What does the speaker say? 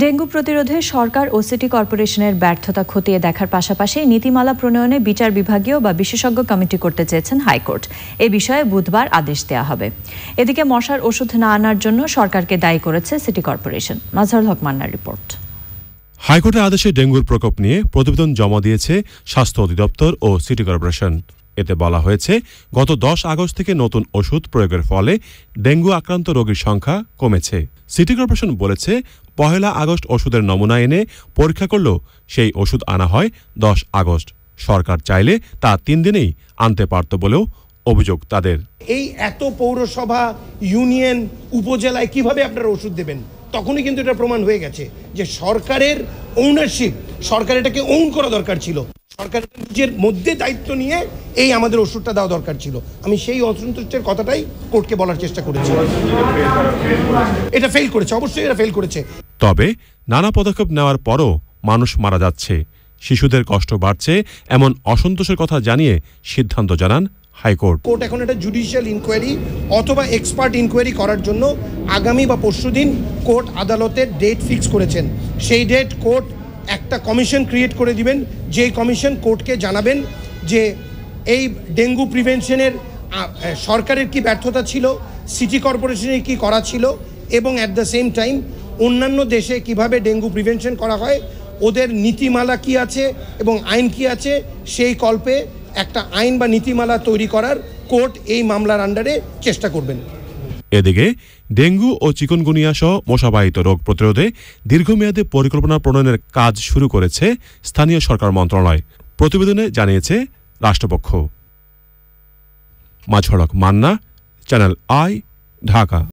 dengue প্রতিরোধে সরকার ও city কর্পোরেশনের ব্যর্থতা খতিয়ে দেখার পাশাপাশি নীতিমালা প্রণয়নে বিচার বিভাগীয় বা বিশেষজ্ঞ কমিটি করতে চেয়েছেন হাইকোর্ট এ বিষয়ে বুধবার আদেশ দেওয়া হবে এদিকে মশার ওষুধ না আনার জন্য সরকারকে দায়ী করেছে সিটি কর্পোরেশন মাজহারুল হক মান্নার রিপোর্ট হাইকোর্টের আদেশে ডেঙ্গুর প্রকোপ নিয়ে প্রতিবেদন জমা দিয়েছে স্বাস্থ্য অধিদপ্তর ও সিটি কর্পোরেশন এতে বলা হয়েছে গত দশ আগস্ট থেকে নতুন ওষুধ প্রয়োগের ফলে ডেঙ্গু আক্রান্ত রোগীর সংখ্যা কমেছে সিটি কর্পোরেশন বলেছে পহেলা আগস্ট ওষুধের নমুনা এনে পরীক্ষা করলেও সেই ওষুধ আনা হয় দশ আগস্ট সরকার চাইলে তা তিন দিনেই আনতে পারত বলেও অভিযোগ তাদের এই এত পৌরসভা ইউনিয়ন উপজেলায় কিভাবে আপনারা ওষুধ দেবেন তখনই কিন্তু এটা প্রমাণ হয়ে গেছে যে সরকারের ওনারশিপ সরকার এটাকে ওন করা দরকার ছিল সরকারের নিজের মধ্যে দায়িত্ব নিয়ে এই আমাদের ওষুধটা দেওয়া দরকার ছিল আমি সেই অসন্তুষ্টের কথাটাই কোর্টকে বলার চেষ্টা করেছি এটা ফেল করেছে অবশ্যই এটা ফেল করেছে তবে নানা পদক্ষেপ নেওয়ার পরও মানুষ মারা যাচ্ছে শিশুদের কষ্ট বাড়ছে এমন অসন্তোষের কথা জানিয়ে সিদ্ধান্ত জানান হাইকোর্ট কোর্ট এখন একটা জুডিশিয়াল ইনকোয়ারি অথবা এক্সপার্ট ইনকোয়ারি করার জন্য আগামী বা পরশুদিন কোর্ট আদালতের ডেট ফিক্স করেছেন সেই ডেট কোর্ট একটা কমিশন ক্রিয়েট করে দিবেন যে কমিশন কোর্টকে জানাবেন যে এই ডেঙ্গু প্রিভেনশনের সরকারের কি ব্যর্থতা ছিল সিটি কর্পোরেশনের কি করা ছিল এবং অ্যাট দ্য সেম টাইম অন্যান্য দেশে কিভাবে ডেঙ্গু প্রিভেনশন করা হয় ওদের নীতিমালা কি আছে এবং আইন কি আছে সেই কল্পে একটা আইন বা নীতিমালা তৈরি করার কোর্ট এই মামলার আন্ডারে চেষ্টা করবেন এদিকে ডেঙ্গু ও চিকনগুনিয়া সহ মশাবাহিত রোগ প্রতিরোধে দীর্ঘমেয়াদী পরিকল্পনা প্রণয়নের কাজ শুরু করেছে স্থানীয় সরকার মন্ত্রণালয় প্রতিবেদনে জানিয়েছে রাষ্ট্রপক্ষ মাঝড়ক মান্না চ্যানেল আই ঢাকা